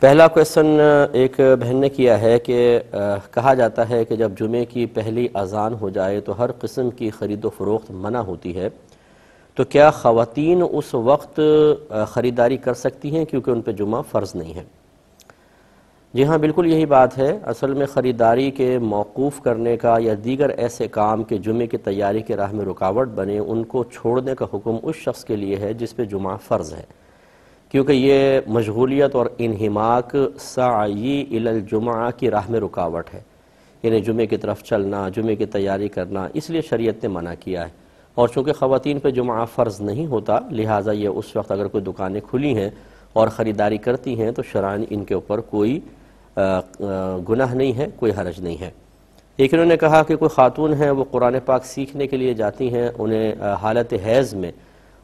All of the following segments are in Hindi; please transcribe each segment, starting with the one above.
पहला क्वेश्चन एक बहन ने किया है कि कहा जाता है कि जब जुमे की पहली अजान हो जाए तो हर किस्म की ख़रीद फरोख्त मना होती है तो क्या खातन उस वक्त ख़रीदारी कर सकती हैं क्योंकि उन पर जुमा फ़र्ज़ नहीं है जी हाँ बिल्कुल यही बात है असल में ख़रीदारी के मौकूफ़ करने का या दीगर ऐसे काम के जुमे की तैयारी के राह में रुकावट बने उनको छोड़ने का हुक्म उस शख्स के लिए है जिस पर जुमा फ़र्ज़ है क्योंकि ये मशगूलियत और इनहमाक साई की राह में रुकावट है इन्हें जुमे की तरफ चलना जुमे की तैयारी करना इसलिए शरीयत ने मना किया है और चूंकि ख़वान पर जुमा फ़र्ज़ नहीं होता लिहाजा ये उस वक्त अगर कोई दुकानें खुली हैं और ख़रीदारी करती हैं तो शरान इनके ऊपर कोई गुनाह नहीं है कोई हरज नहीं है एक इन्होंने कहा कि कोई ख़ातून है वो कुरान पाक सीखने के लिए जाती हैं उन्हें हालत हैज़ में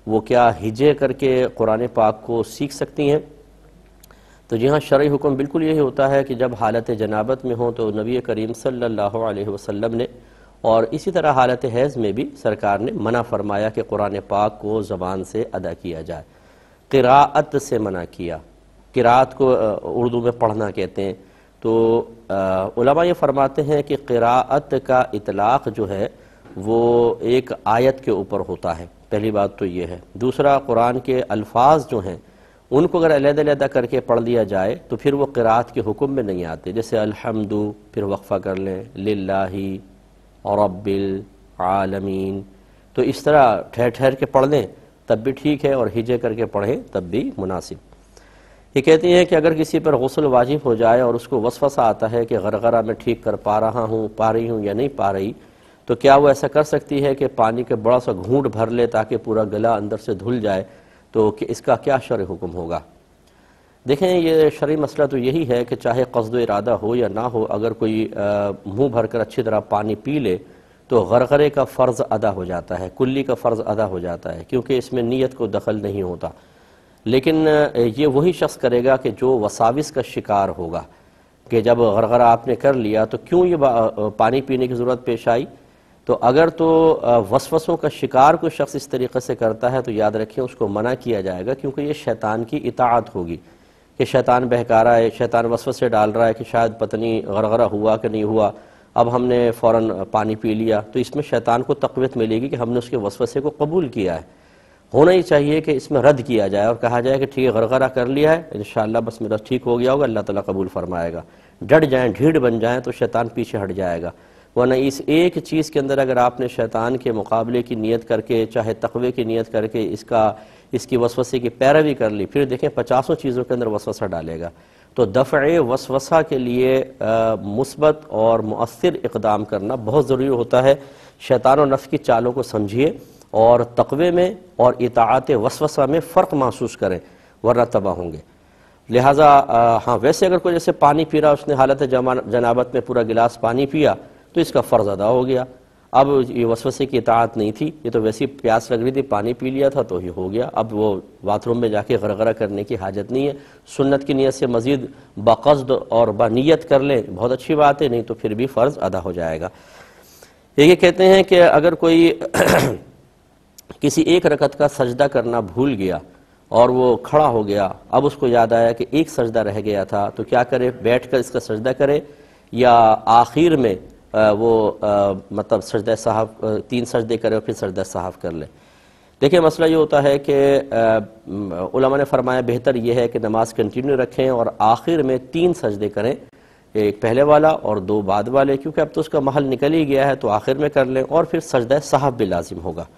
वो क्या हिजे करके कुरान पाक को सीख सकती हैं तो जी हाँ शर्य हुक्म बिल्कुल यही होता है कि जब हालत जनाबत में हो तो नबी करीम सल्लल्लाहु अलैहि वसल्लम ने और इसी तरह हालत हैज़ में भी सरकार ने मना फरमाया कि कुरान पाक को ज़बान से अदा किया जाए किरात से मना किया किरात को उर्दू में पढ़ना कहते हैं तो उलमा ये फरमाते हैं कि किरात का इतलाक़ जो है वो एक आयत के ऊपर होता है पहली बात तो ये है दूसरा कुरान के अल्फाज जो हैं उनको अगर अलहदादा करके पढ़ लिया जाए तो फिर वो क़रात के हुक्म में नहीं आते जैसे अलहमदु फिर वक्फ़ा कर लें लाही और आलमीन तो इस तरह ठहर ठहर के पढ़ लें तब भी ठीक है और हिजे करके पढ़ें तब भी मुनासिब ये कहते हैं कि अगर किसी पर गसल वाजिब हो जाए और उसको वसफ़सा आता है कि गरगरा मैं ठीक कर पा रहा हूँ पा रही हूँ या नहीं पा रही तो क्या वो ऐसा कर सकती है कि पानी का बड़ा सा घूंट भर ले ताकि पूरा गला अंदर से धुल जाए तो इसका क्या शर हुक्म होगा देखें ये शर्य मसला तो यही है कि चाहे कस्द इरादा हो या ना हो अगर कोई मुंह भरकर अच्छी तरह पानी पी ले तो गरगरे का फ़र्ज़ अदा हो जाता है कुल्ली का फ़र्ज़ अदा हो जाता है क्योंकि इसमें नीयत को दखल नहीं होता लेकिन ये वही शख्स करेगा कि जो वसाविस का शिकार होगा कि जब गरगरा आपने कर लिया तो क्यों ये पानी पीने की ज़रूरत पेश आई तो अगर तो वसवसों का शिकार कोई शख्स इस तरीके से करता है तो याद रखिए उसको मना किया जाएगा क्योंकि ये शैतान की इतात होगी कि शैतान बहका रहा है शैतान वसवसे डाल रहा है कि शायद पत्नी गरगरा हुआ कि नहीं हुआ अब हमने फ़ौर पानी पी लिया तो इसमें शैतान को तकवीत मिलेगी कि हमने उसके वसवसे को कबूल किया है होना ही चाहिए कि इसमें रद्द किया जाए और कहा जाए कि ठीक है गरगरा कर लिया है इन बस मेरा ठीक हो गया होगा अल्लाह ताला कबूल फरमाएगा डट जाएँ ढीढ़ बन जाएँ तो शैतान पीछे हट जाएगा वरना इस एक चीज़ के अंदर अगर आपने शैतान के मुकाबले की नीयत करके चाहे तकवे की नीयत करके इसका इसकी वसवसे की पैरवी कर ली फिर देखें पचासों चीज़ों के अंदर वसवसा डालेगा तो दफ़े वसवसा के लिए मुस्बत और मौसर इकदाम करना बहुत ज़रूरी होता है शैतान और नफ़ की चालों को समझिए और तकवे में और इतात वसवसा में फ़र्क महसूस करें वरना तबाह होंगे लिहाजा हाँ वैसे अगर कोई जैसे पानी पी रहा उसने हालत जनाबत में पूरा गिलास पानी पिया तो इसका फ़र्ज़ अदा हो गया अब ये वसवसे की इतात नहीं थी ये तो वैसी प्यास लग रही थी पानी पी लिया था तो ही हो गया अब वो बाथरूम में जाके गरगरा करने की हाजत नहीं है सुन्नत की नीयत से मज़ीद बकस्द और बनीयत कर लें बहुत अच्छी बात है नहीं तो फिर भी फ़र्ज़ अदा हो जाएगा ये कहते हैं कि अगर कोई किसी एक रकत का सजदा करना भूल गया और वो खड़ा हो गया अब उसको याद आया कि एक सजदा रह गया था तो क्या करे बैठ कर इसका सजदा करे या आखिर में वो मतलब सजद साहब तीन सजदे करें और फिर सरद साहब कर लें देखिए मसला ये होता है कि उलमा ने फरमाया बेहतर यह है कि नमाज कंटिन्यू रखें और आखिर में तीन सजदे करें एक पहले वाला और दो बाद वाले क्योंकि अब तो उसका महल निकल ही गया है तो आखिर में कर लें और फिर सजदा साहब भी लाजिम होगा